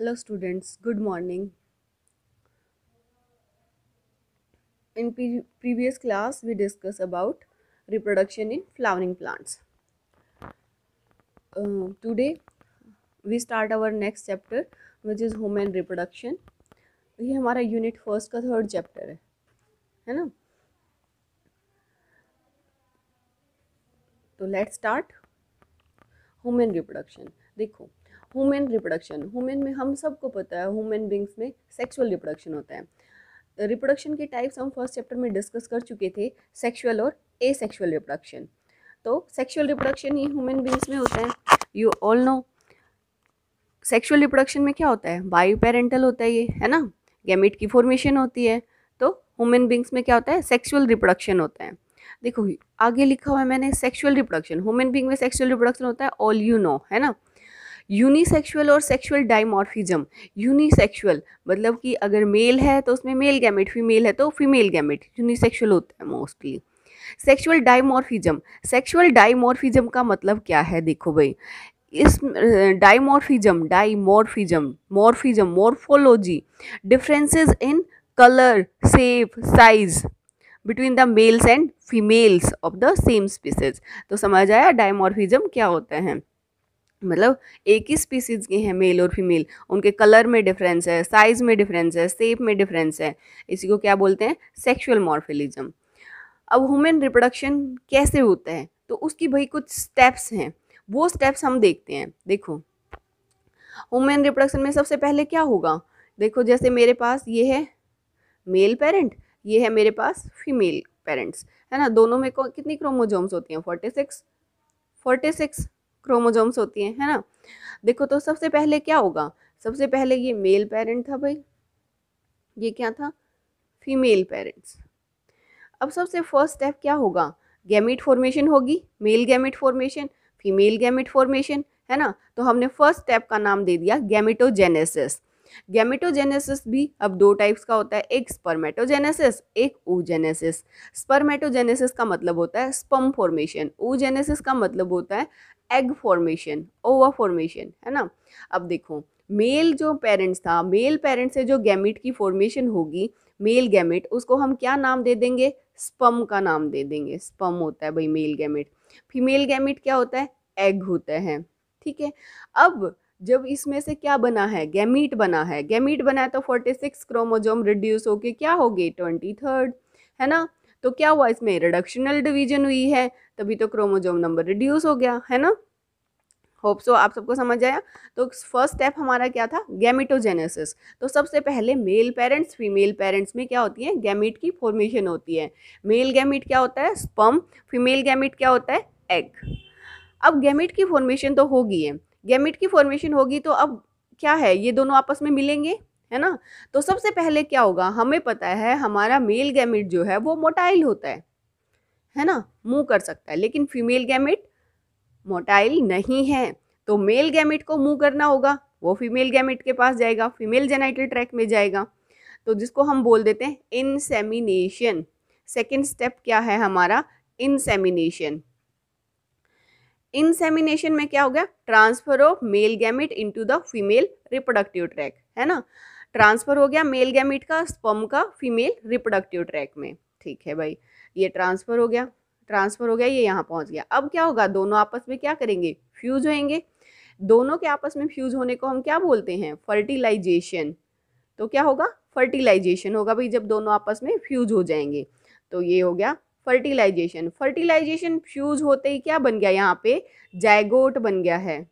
hello students good morning in previous class we discuss about reproduction in flowering plants today we start our next chapter which is human reproduction ये हमारा unit first का third chapter है है ना तो let's start human reproduction देखो human reproduction human में हम सबको पता है हुमेन बींग्स में सेक्सुअल रिप्रोडक्शन होता है रिप्रोडक्शन के टाइप्स हम फर्स्ट चैप्टर में डिस्कस कर चुके थे सेक्सुअल और ए सेक्शुअल रिप्रोडक्शन तो सेक्सुअल रिप्रोडक्शन ही ह्यूमन बींग्स में होता है you all know sexual reproduction में क्या होता है बायो पेरेंटल होता है ये है ना गैमेट की फॉर्मेशन होती है तो ह्यूमन बींग्स में क्या होता है सेक्सुअल रिप्रोडक्शन होता है देखो आगे लिखा हुआ है मैंने सेक्सुअल रिप्रोडक्शन ह्यूमन बींग में सेक्सुअल रिप्रोडक्शन होता है ऑल यू नो है ना यूनिसेक्सुअल और सेक्सुअल डाइमॉर्फिज्म यूनिसेक्सुअल मतलब कि अगर मेल है तो उसमें मेल गैमेट फीमेल है तो फीमेल गैमेट यूनिसेक्सुअल होता है mostly sexual dimorphism sexual dimorphism का मतलब क्या है देखो भाई इस dimorphism dimorphism morphism morphology differences in colour shape size between the males and females of the same species तो समझ आया डायमॉर्फिज्म क्या होते हैं मतलब एक ही स्पीसीज़ के हैं मेल और फीमेल उनके कलर में डिफरेंस है साइज़ में डिफरेंस है सेप में डिफरेंस है इसी को क्या बोलते हैं सेक्शुअल मॉर्फिलिज्म अब ह्यूमन रिप्रोडक्शन कैसे होता है तो उसकी भाई कुछ स्टेप्स हैं वो स्टेप्स हम देखते हैं देखो ह्यूमन रिप्रोडक्शन में सबसे पहले क्या होगा देखो जैसे मेरे पास ये है मेल पेरेंट ये है मेरे पास फीमेल पेरेंट्स है ना दोनों में कितनी क्रोमोजोम्स होती हैं forty six forty six chromosomes होती हैं है ना देखो तो सबसे पहले क्या होगा सबसे पहले ये मेल पेरेंट था भाई ये क्या था फीमेल पेरेंट्स अब सबसे फर्स्ट स्टेप क्या होगा गैमिट फॉर्मेशन होगी male gamete formation female gamete formation है ना तो हमने फर्स्ट स्टेप का नाम दे दिया गैमिटोजेनेसिस गैमेटोजेनेसिस भी अब दो टाइप्स का होता है एक स्पर्मेटोजेनेसिस एक ऊजेनेसिस स्पर्मेटोजेनेसिस का मतलब होता है स्पम फॉर्मेशन ऊजेनेसिस का मतलब होता है एग फॉर्मेशन ओवा फॉर्मेशन है ना अब देखो मेल जो पेरेंट्स था मेल पेरेंट्स से जो गैमिट की फॉर्मेशन होगी मेल गैमिट उसको हम क्या नाम दे देंगे स्पम का नाम दे देंगे स्पम होता है भाई मेल गैमिट फीमेल गैमिट क्या होता है एग होता है ठीक है अब जब इसमें से क्या बना है गैमिट बना है गैमीट बना है तो फोर्टी सिक्स क्रोमोजोम रिड्यूस होके क्या हो गई ट्वेंटी थर्ड है ना तो क्या हुआ इसमें रिडक्शनल डिवीजन हुई है तभी तो क्रोमोजोम नंबर रिड्यूस हो गया है ना होप सो आप सबको समझ आया तो फर्स्ट स्टेप हमारा क्या था गैमिटोजेनेसिस तो सबसे पहले मेल पेरेंट्स फीमेल पेरेंट्स में क्या होती है गैमिट की फॉर्मेशन होती है मेल गैमिट क्या होता है स्पम फीमेल गैमिट क्या होता है एग अब गैमिट की फॉर्मेशन तो होगी है गैमिट की फॉर्मेशन होगी तो अब क्या है ये दोनों आपस में मिलेंगे है ना तो सबसे पहले क्या होगा हमें पता है हमारा मेल गैमिट जो है वो मोटाइल होता है है ना मूव कर सकता है लेकिन फीमेल गैमिट मोटाइल नहीं है तो मेल गैमिट को मूव करना होगा वो फीमेल गैमिट के पास जाएगा फीमेल जेनाइटल ट्रैक में जाएगा तो जिसको हम बोल देते हैं इनसेमिनेशन सेकेंड स्टेप क्या है हमारा इनसेमिनेशन इनसेमिनेशन में क्या हो गया transfer of male gamete into the female reproductive tract है ना ट्रांसफ़र हो गया मेल गैमिट का स्पम का फीमेल रिप्रोडक्टिव ट्रैक में ठीक है भाई ये ट्रांसफ़र हो गया ट्रांसफ़र हो गया ये यहाँ पहुँच गया अब क्या होगा दोनों आपस में क्या करेंगे फ्यूज होएंगे दोनों के आपस में फ्यूज होने को हम क्या बोलते हैं फर्टिलाइजेशन तो क्या होगा फर्टिलाइजेशन होगा भाई जब दोनों आपस में फ्यूज हो जाएंगे तो ये हो गया फर्टिलाइजेशन फर्टिलाइजेशन फ्यूज होते ही क्या बन गया यहाँ पे जायगोट बन गया है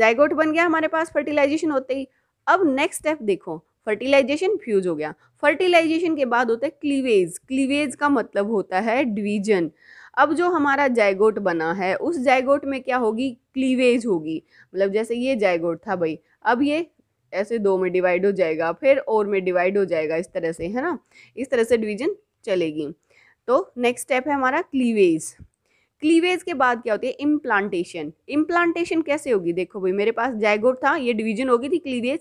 जायगोट बन गया हमारे पास फर्टिलाइजेशन होते ही अब नेक्स्ट स्टेप देखो फर्टिलाइजेशन फ्यूज हो गया फर्टिलाइजेशन के बाद होता है क्लीवेज क्लीवेज का मतलब होता है डिवीजन अब जो हमारा जायगोट बना है उस जायगोट में क्या होगी क्लीवेज होगी मतलब जैसे ये जायगोट था भाई अब ये ऐसे दो में डिवाइड हो जाएगा फिर और में डिवाइड हो जाएगा इस तरह से है ना इस तरह से डिवीजन चलेगी तो नेक्स्ट स्टेप है हमारा क्लीवेज क्लीवेज के बाद क्या होती है इम्प्लांटेशन इम्प्लांटेशन कैसे होगी देखो भाई मेरे पास जायगोट था ये डिवीजन होगी थी क्लीवेज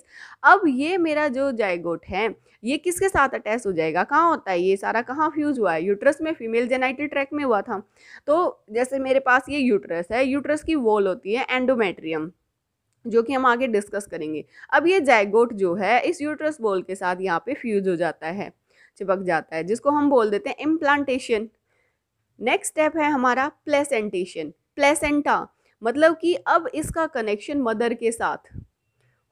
अब ये मेरा जो जायगोट है ये किसके साथ अटैच हो जाएगा कहाँ होता है ये सारा कहाँ फ्यूज हुआ है यूट्रस में फीमेल जेनाइटल ट्रैक में हुआ था तो जैसे मेरे पास ये यूट्रस है यूट्रस की वॉल होती है एंडोमेट्रियम जो कि हम आगे डिस्कस करेंगे अब ये जायगोट जो है इस यूट्रस बॉल के साथ यहाँ पे फ्यूज हो जाता है चिपक जाता है जिसको हम बोल देते हैं इम्प्लांटेशन नेक्स्ट स्टेप है हमारा प्लेसेंटेशन प्लेसेंटा मतलब कि अब इसका कनेक्शन मदर के साथ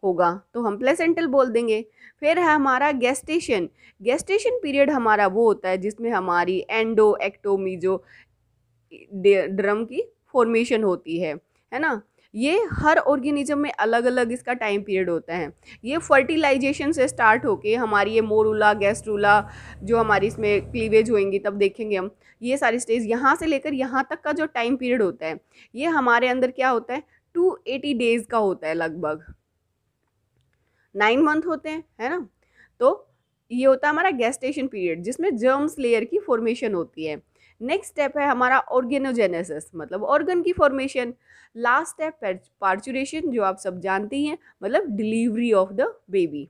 होगा तो हम प्लेसेंटल बोल देंगे फिर है हमारा गेस्टेशन गेस्टेशन पीरियड हमारा वो होता है जिसमें हमारी एंडो एक्टोमीजो ड्रम की फॉर्मेशन होती है है ना ये हर ऑर्गेनिज्म में अलग अलग इसका टाइम पीरियड होता है ये फर्टिलाइजेशन से स्टार्ट होके हमारी ये मोरूला गैस्ट्रूला जो हमारी इसमें क्लीवेज होएंगी तब देखेंगे हम ये सारी स्टेज यहाँ से लेकर यहाँ तक का जो टाइम पीरियड होता है ये हमारे अंदर क्या होता है टू एटी डेज़ का होता है लगभग नाइन मंथ होते हैं है ना तो ये होता है हमारा गैस्टेशन पीरियड जिसमें जर्म्स लेयर की फॉर्मेशन होती है नेक्स्ट स्टेप है हमारा ऑर्गेनोजेनेसिस मतलब ऑर्गन की फॉर्मेशन लास्ट स्टेप है पार्चुरेशन जो आप सब जानती हैं मतलब डिलीवरी ऑफ द बेबी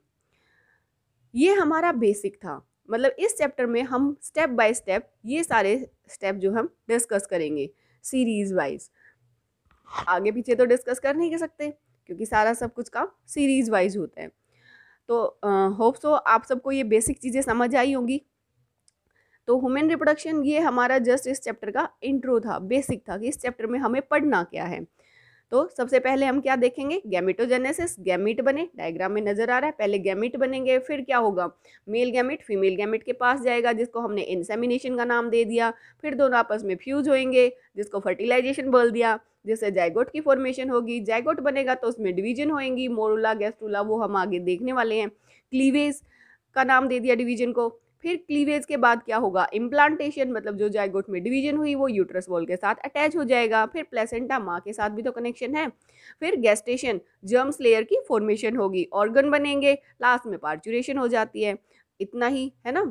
ये हमारा बेसिक था मतलब इस चैप्टर में हम स्टेप बाय स्टेप ये सारे स्टेप जो हम डिस्कस करेंगे सीरीज वाइज आगे पीछे तो डिस्कस कर नहीं कर सकते क्योंकि सारा सब कुछ काम सीरीज वाइज होता है तो होप सो आप सबको ये बेसिक चीज़ें समझ आई होंगी तो हुमेन रिप्रोडक्शन ये हमारा जस्ट इस चैप्टर का इंट्रो था बेसिक था कि इस चैप्टर में हमें पढ़ना क्या है तो सबसे पहले हम क्या देखेंगे गैमिटोजेनेसिस गैमिट बने डायग्राम में नजर आ रहा है पहले गैमिट बनेंगे फिर क्या होगा मेल गैमिट फीमेल गैमिट के पास जाएगा जिसको हमने इंसेमिनेशन का नाम दे दिया फिर दोनों आपस में फ्यूज होएंगे जिसको फर्टिलाइजेशन बोल दिया जिससे जायगोट की फॉर्मेशन होगी जायगोट बनेगा तो उसमें डिवीजन होएंगी मोरूला गैस्ट्रूला वो हम आगे देखने वाले हैं क्लीवेज का नाम दे दिया डिवीजन को फिर क्लीवेज के बाद क्या होगा इम्प्लांटेशन मतलब जो जायगोट में डिवीजन हुई वो यूट्रस वॉल के साथ अटैच हो जाएगा फिर प्लेसेंटा माँ के साथ भी तो कनेक्शन है फिर गेस्टेशन जर्म्स लेयर की फॉर्मेशन होगी ऑर्गन बनेंगे लास्ट में पार्चुरेशन हो जाती है इतना ही है ना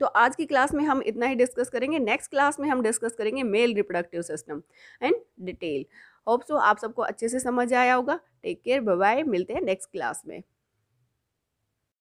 तो आज की क्लास में हम इतना ही डिस्कस करेंगे नेक्स्ट क्लास में हम डिस्कस करेंगे male reproductive system and detail hope so आप सबको अच्छे से समझ आया होगा टेक केयर बाय मिलते हैं नेक्स्ट क्लास में